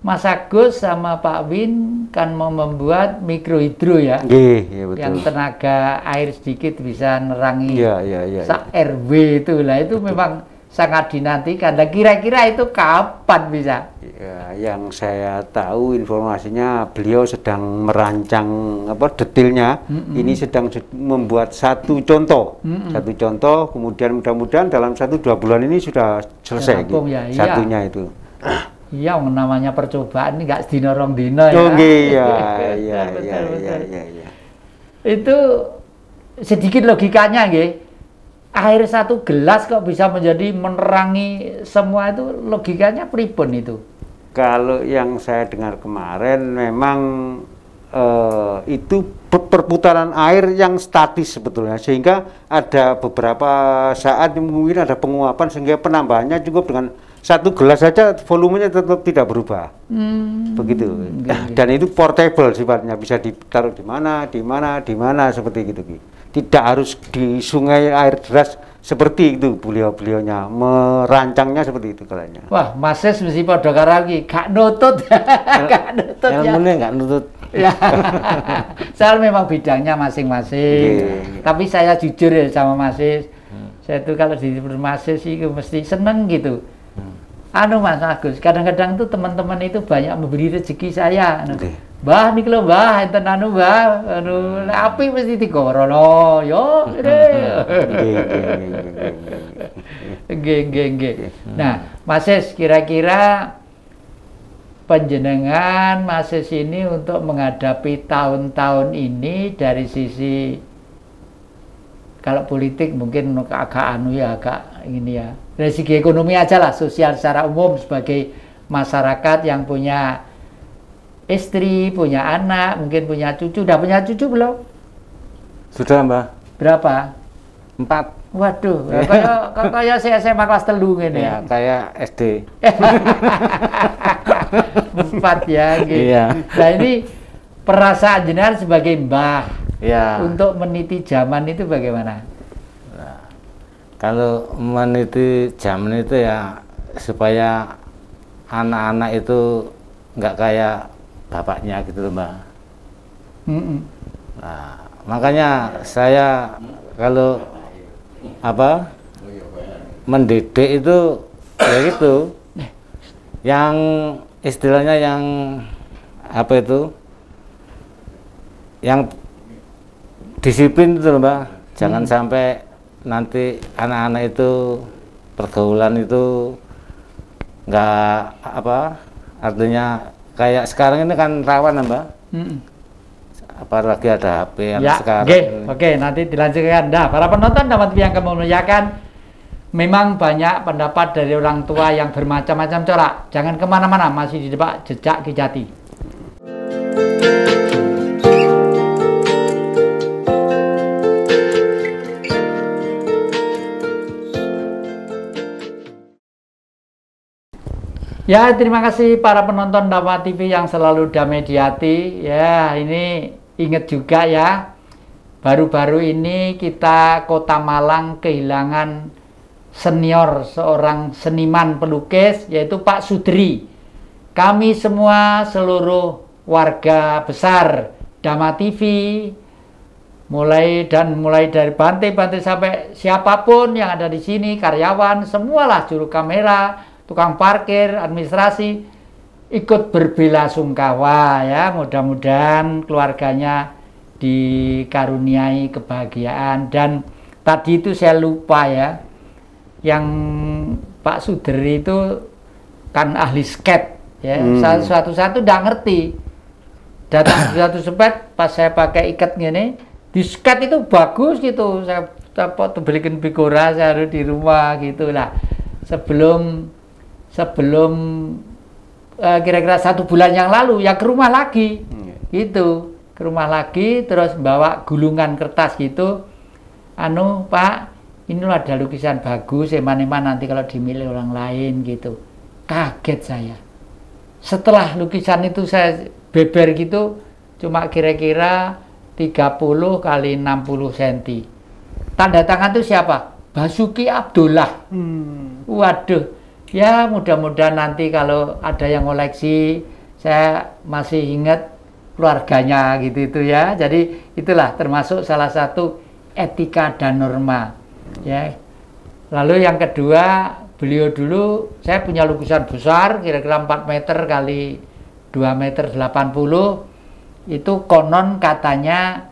Mas Agus sama Pak Win kan mau membuat mikrohidro ya, yeah, yeah, betul. yang tenaga air sedikit bisa nerangi yeah, yeah, yeah, iya. sak yeah. RW itu lah itu betul. memang sangat dinantikan. Dan kira-kira itu kapan bisa? Ya, yang saya tahu informasinya beliau sedang merancang apa detailnya. Mm -mm. Ini sedang membuat satu contoh, mm -mm. satu contoh. Kemudian mudah-mudahan dalam satu dua bulan ini sudah selesai. Rampung, gitu. ya, Satunya iya. itu. Iya, namanya percobaan ini nggak dinorong dino ya. iya, iya, iya, iya, iya. Itu sedikit logikanya, gitu air satu gelas kok bisa menjadi menerangi semua itu logikanya pribon itu. Kalau yang saya dengar kemarin memang eh, itu perputaran air yang statis sebetulnya sehingga ada beberapa saat mungkin ada penguapan sehingga penambahannya cukup dengan satu gelas saja volumenya tetap tidak berubah hmm, begitu dan itu portable sifatnya bisa ditaruh di mana di mana di mana seperti gitu tidak harus di sungai air deras seperti itu beliau-beliaunya merancangnya seperti itu kalanya. Wah, Mas mesti pada karo gak nutut. (laughs) Ya. gak nutut ya. Ilmune gak nutut. ya. Soal memang bidangnya masing-masing. Yeah. Iya, iya. Tapi saya jujur ya sama Mas Hmm. Saya itu kalau di Mas Ses itu mesti seneng gitu. Hmm anu Mas Agus, kadang-kadang tuh teman-teman itu banyak memberi rezeki saya. Anu. Okay. Bah ini kalau bah, itu anu bah, anu api mesti digoro lho. Yo. Geng-geng-geng. Hmm. Nah, Mas Es kira-kira penjenengan Mas Es ini untuk menghadapi tahun-tahun ini dari sisi kalau politik mungkin agak anu ya agak ini ya dari segi ekonomi aja lah sosial secara umum sebagai masyarakat yang punya istri, punya anak, mungkin punya cucu. Udah punya cucu belum? Sudah, Mbak. Berapa? Empat. Waduh, kayak kayak saya SMA kelas telung ini. Ya, saya SD. Empat ya, gitu. Iya. Nah ini perasaan jenar sebagai mbah ya. untuk meniti zaman itu bagaimana? kalau meniti jam itu ya supaya anak-anak itu nggak kayak bapaknya gitu loh mbak. Mm -mm. Nah, makanya saya kalau apa mendidik itu ya gitu yang istilahnya yang apa itu yang disiplin itu loh mbak jangan hmm. sampai nanti anak-anak itu pergaulan itu nggak apa artinya kayak sekarang ini kan rawan ya, mbak hmm. apa ada HP yang ya, sekarang oke okay, okay, nanti dilanjutkan nah para penonton dapat yang kamu memang banyak pendapat dari orang tua yang bermacam-macam corak jangan kemana-mana masih di depan jejak kijati Ya, terima kasih para penonton Dawa TV yang selalu damai di hati. Ya, ini ingat juga ya. Baru-baru ini kita Kota Malang kehilangan senior seorang seniman pelukis yaitu Pak Sudri. Kami semua seluruh warga besar Dama TV mulai dan mulai dari bantai-bantai sampai siapapun yang ada di sini karyawan semualah juru kamera tukang parkir, administrasi ikut berbela sungkawa ya. Mudah-mudahan keluarganya dikaruniai kebahagiaan dan tadi itu saya lupa ya. Yang Pak Sudri itu kan ahli sket ya. Hmm. Suatu saat itu tidak ngerti. Datang suatu sepet pas saya pakai ikat gini, di skate itu bagus gitu. Saya dapat belikan bikora saya harus di rumah gitulah Sebelum sebelum eh, kira-kira uh, satu bulan yang lalu ya ke rumah lagi hmm. gitu ke rumah lagi terus bawa gulungan kertas gitu anu pak ini ada lukisan bagus eman-eman nanti kalau dimilih orang lain gitu kaget saya setelah lukisan itu saya beber gitu cuma kira-kira 30 kali 60 cm tanda tangan itu siapa Basuki Abdullah hmm. waduh ya mudah-mudahan nanti kalau ada yang koleksi saya masih ingat keluarganya gitu itu ya jadi itulah termasuk salah satu etika dan norma ya lalu yang kedua beliau dulu saya punya lukisan besar kira-kira 4 meter kali 2 meter 80 itu konon katanya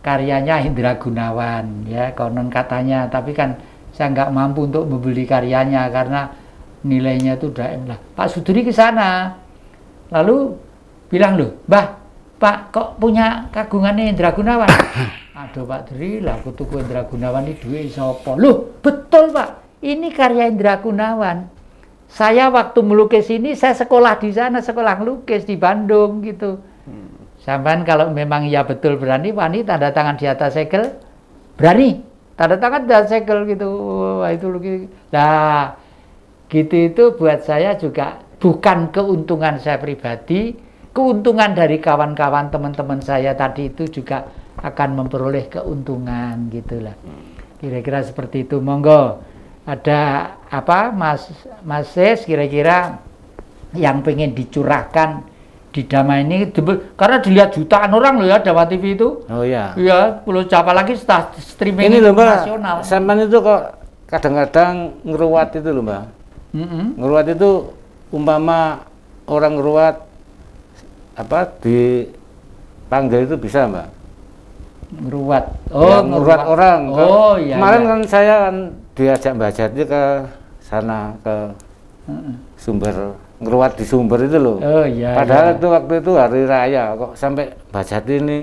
karyanya Hindra Gunawan ya konon katanya tapi kan saya nggak mampu untuk membeli karyanya karena nilainya itu daim lah. Pak Sudri ke sana, lalu bilang loh, bah, Pak kok punya kagungannya Indra Gunawan? (coughs) Aduh Pak Dri, lah aku tuku Indra Gunawan ini duit sopo. Loh, betul Pak, ini karya Indra Gunawan. Saya waktu melukis ini, saya sekolah di sana, sekolah lukis di Bandung gitu. Hmm. Sampai kalau memang ya betul berani, wani tanda tangan di atas segel, berani. Tanda tangan di atas segel gitu, Wah, itu lukis. Nah, gitu itu buat saya juga bukan keuntungan saya pribadi, keuntungan dari kawan-kawan teman-teman saya tadi itu juga akan memperoleh keuntungan gitulah. Kira-kira seperti itu. Monggo ada apa Mas Mas Ses kira-kira yang pengen dicurahkan di Damai ini karena dilihat jutaan orang loh ya Dawa TV itu. Oh iya. Iya, perlu siapa lagi streaming ini loh, nasional. itu kok kadang-kadang ngeruat itu loh, Mbak Mm-hmm. Ngeruat itu umpama orang ngeruat apa di panggil itu bisa mbak. Ngeruat. Ya, oh, ya, ngeruat orang. Oh, iya. Kemarin iya. kan saya kan diajak Mbak Jati ke sana ke mm-hmm. sumber ngeruat di sumber itu loh. Oh iya. Padahal iya. itu waktu itu hari raya kok sampai Mbak Jati ini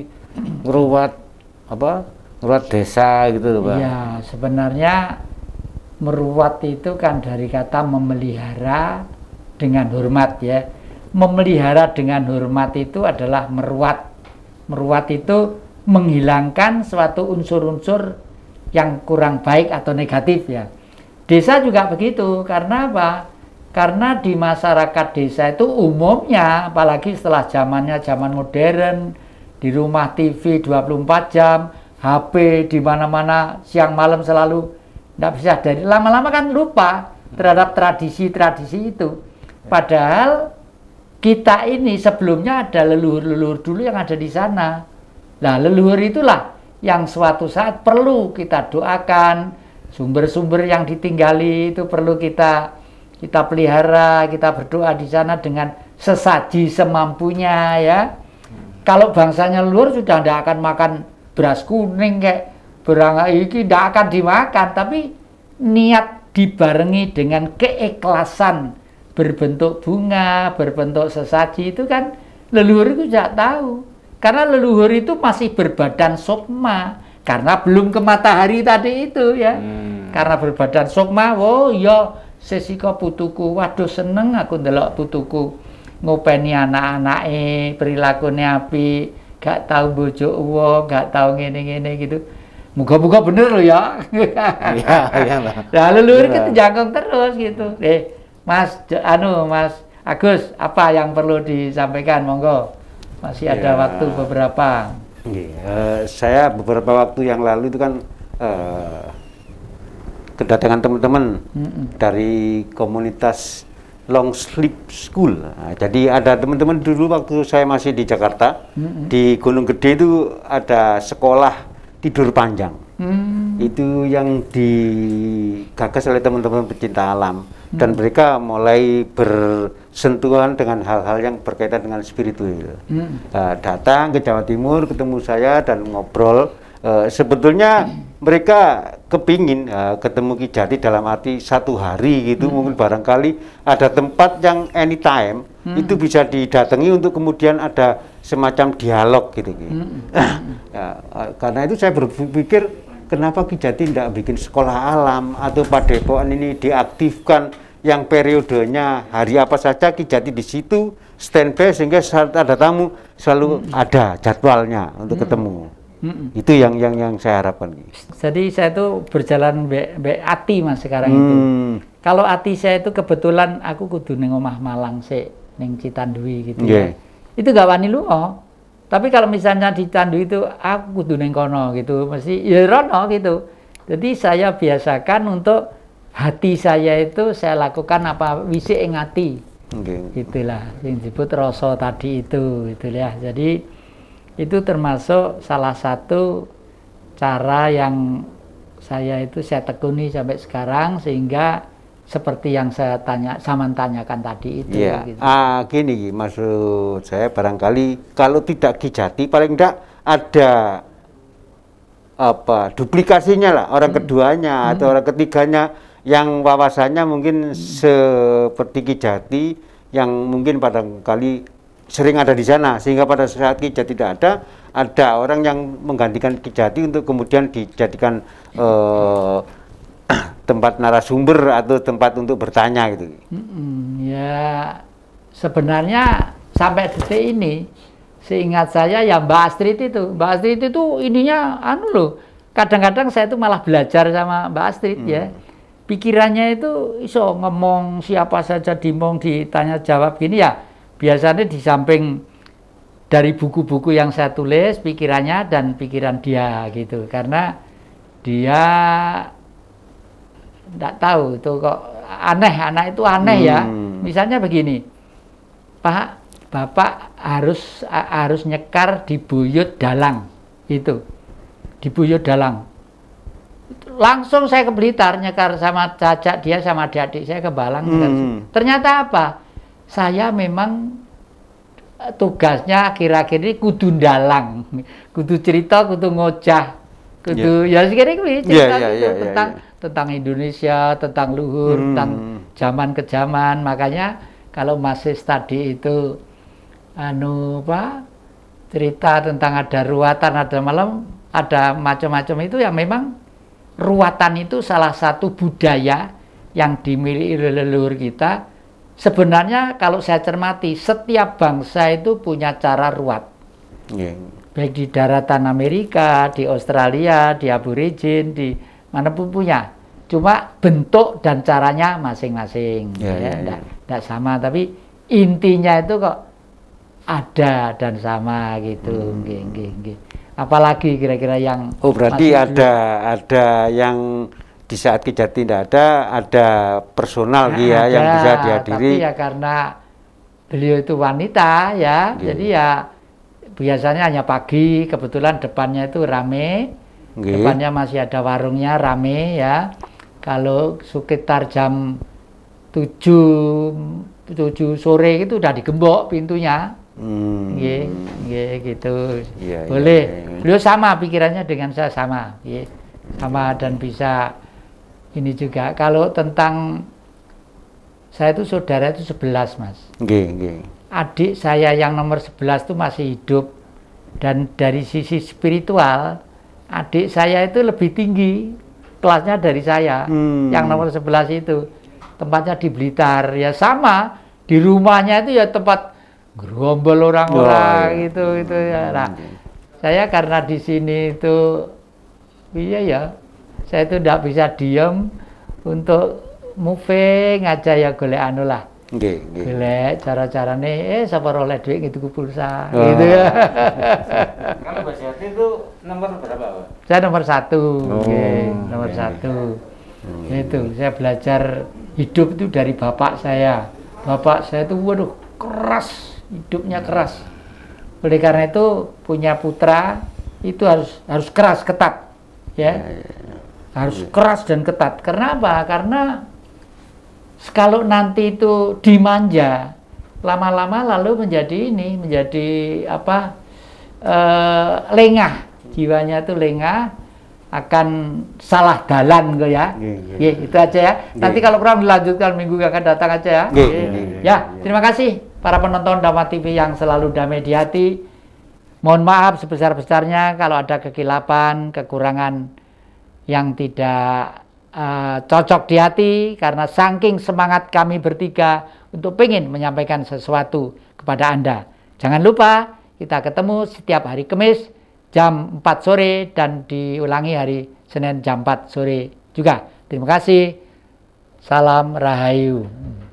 ngeruat apa? Ngeruat desa gitu loh, mbak Iya, sebenarnya meruat itu kan dari kata memelihara dengan hormat ya. Memelihara dengan hormat itu adalah meruat. Meruat itu menghilangkan suatu unsur-unsur yang kurang baik atau negatif ya. Desa juga begitu, karena apa? Karena di masyarakat desa itu umumnya, apalagi setelah zamannya zaman modern, di rumah TV 24 jam, HP di mana-mana siang malam selalu tidak bisa dari lama-lama kan lupa terhadap tradisi-tradisi itu. Padahal kita ini sebelumnya ada leluhur-leluhur dulu yang ada di sana. Nah, leluhur itulah yang suatu saat perlu kita doakan, sumber-sumber yang ditinggali itu perlu kita kita pelihara, kita berdoa di sana dengan sesaji semampunya ya. Kalau bangsanya leluhur sudah tidak akan makan beras kuning kayak berangkat ini tidak akan dimakan tapi niat dibarengi dengan keikhlasan berbentuk bunga, berbentuk sesaji itu kan leluhur itu tidak tahu. Karena leluhur itu masih berbadan sukma karena belum ke matahari tadi itu ya. Hmm. Karena berbadan sukma oh yo iya, sesiko putuku, waduh seneng aku ndelok putuku ngopeni anak anak eh perilaku api, gak tahu bojo uwo, gak tahu gini gini gitu. Moga-moga bener loh ya. Iya, (laughs) kan iya lah. Lalu kita jangkung terus gitu. Eh, Mas, anu Mas Agus, apa yang perlu disampaikan? Monggo, masih ada ya. waktu beberapa. Ya, saya beberapa waktu yang lalu itu kan uh, kedatangan teman-teman mm -mm. dari komunitas Long Sleep School. Nah, jadi ada teman-teman dulu waktu saya masih di Jakarta mm -mm. di Gunung Gede itu ada sekolah tidur panjang. Hmm. Itu yang digagas oleh teman-teman pecinta alam hmm. dan mereka mulai bersentuhan dengan hal-hal yang berkaitan dengan spiritual. Hmm. Uh, datang ke Jawa Timur ketemu saya dan ngobrol. Uh, sebetulnya hmm. mereka kepingin uh, ketemu Kijati dalam arti satu hari gitu hmm. mungkin barangkali ada tempat yang anytime hmm. itu bisa didatangi untuk kemudian ada semacam dialog gitu. gitu. ya, karena itu saya berpikir kenapa Kijati tidak bikin sekolah alam atau padepokan ini diaktifkan yang periodenya hari apa saja Kijati di situ standby sehingga saat ada tamu selalu hmm. ada jadwalnya untuk hmm. ketemu. mm Itu yang yang yang saya harapkan. Jadi saya itu berjalan be, be ati mas sekarang mm. itu. Kalau ati saya itu kebetulan aku kudu neng omah Malang sih, neng Citandui gitu yeah. ya itu gak wani oh. tapi kalau misalnya dicandu itu aku kudu neng kono gitu mesti ya rono gitu jadi saya biasakan untuk hati saya itu saya lakukan apa wisi ingati okay. itulah yang disebut rasa tadi itu gitu ya jadi itu termasuk salah satu cara yang saya itu saya tekuni sampai sekarang sehingga seperti yang saya tanya saman tanyakan tadi itu ya. gitu. ah, gini maksud saya barangkali kalau tidak Kijati paling tidak ada apa duplikasinya lah orang hmm. keduanya hmm. atau orang ketiganya yang wawasannya mungkin hmm. seperti Kijati yang mungkin barangkali sering ada di sana sehingga pada saat Kijati tidak ada ada orang yang menggantikan Kijati untuk kemudian dijadikan hmm. uh, tempat narasumber atau tempat untuk bertanya gitu. ya sebenarnya sampai detik ini seingat saya ya Mbak Astrid itu Mbak Astrid itu ininya anu loh kadang-kadang saya itu malah belajar sama Mbak Astrid ya. hmm. ya pikirannya itu iso ngomong siapa saja dimong ditanya jawab gini ya biasanya di samping dari buku-buku yang saya tulis pikirannya dan pikiran dia gitu karena dia tidak tahu itu kok aneh anak itu aneh ya. hmm. ya. Misalnya begini, Pak, bapak harus harus nyekar di buyut dalang itu, di buyut dalang. Langsung saya ke Blitar nyekar sama cacak dia sama adik-adik saya ke Balang. Hmm. Ternyata apa? Saya memang e, tugasnya akhir-akhir ini kudu dalang, kudu cerita, kudu ngocah, kudu yeah. ya sekarang ini iya, cerita yeah, gitu yeah, yeah, tentang yeah, yeah tentang Indonesia, tentang luhur, hmm. tentang zaman ke zaman. Makanya kalau masih tadi itu anu apa cerita tentang ada ruatan, ada malam, ada macam-macam itu yang memang ruatan itu salah satu budaya yang dimiliki leluhur kita. Sebenarnya kalau saya cermati, setiap bangsa itu punya cara ruat. Yeah. Baik di daratan Amerika, di Australia, di Aborigin, di manapun punya. Cuma bentuk dan caranya masing-masing. Ya, ya, ya. Tidak ya. sama, tapi intinya itu kok ada dan sama gitu. Hmm. Gih, gih, gih. Apalagi kira-kira yang Oh, berarti ada dulu. ada yang di saat kejati tidak ada, ada personal nah, dia ada, yang bisa dihadiri. Tapi ya karena beliau itu wanita ya, iya, jadi iya. ya biasanya hanya pagi, kebetulan depannya itu rame, Okay. Depannya masih ada warungnya rame ya. Kalau sekitar jam 7 7 sore itu udah digembok pintunya. Hmm. Ye, ye, gitu. Ya, Boleh. Ya, ya. Beliau sama pikirannya dengan saya sama, ye. Sama hmm. dan bisa ini juga. Kalau tentang saya itu saudara itu 11, Mas. Nggih, Adik saya yang nomor 11 itu masih hidup dan dari sisi spiritual adik saya itu lebih tinggi kelasnya dari saya hmm. yang nomor 11 itu tempatnya di Blitar ya sama di rumahnya itu ya tempat gerombol orang-orang oh, itu iya. gitu, gitu ya hmm. nah saya karena di sini itu iya ya saya itu tidak bisa diem untuk moving aja ya golek anu lah Nggih, cara cara nih eh sapa oleh duit gitu ku pulsa oh. Ah. gitu ya. (laughs) Kalau Mbak Yati itu nomor berapa, Pak? Saya nomor satu, oh, nomor okay. satu. Hmm. Itu saya belajar hidup itu dari bapak saya. Bapak saya itu waduh keras, hidupnya keras. Oleh karena itu punya putra itu harus harus keras ketat ya. ya, ya. ya. Harus iya. keras dan ketat. Karena apa? Karena kalau nanti itu dimanja lama-lama lalu menjadi ini menjadi apa e, lengah jiwanya itu lengah akan salah dalan gue ya. ye, ye. Ye, itu aja ya. Nanti kalau kurang dilanjutkan minggu yang akan datang aja ya. Ya, terima kasih para penonton Dhamma TV yang selalu damai di hati. Mohon maaf sebesar-besarnya kalau ada kekilapan, kekurangan yang tidak uh, cocok di hati karena saking semangat kami bertiga untuk ingin menyampaikan sesuatu kepada Anda. Jangan lupa kita ketemu setiap hari Kamis jam 4 sore dan diulangi hari Senin jam 4 sore juga. Terima kasih. Salam Rahayu.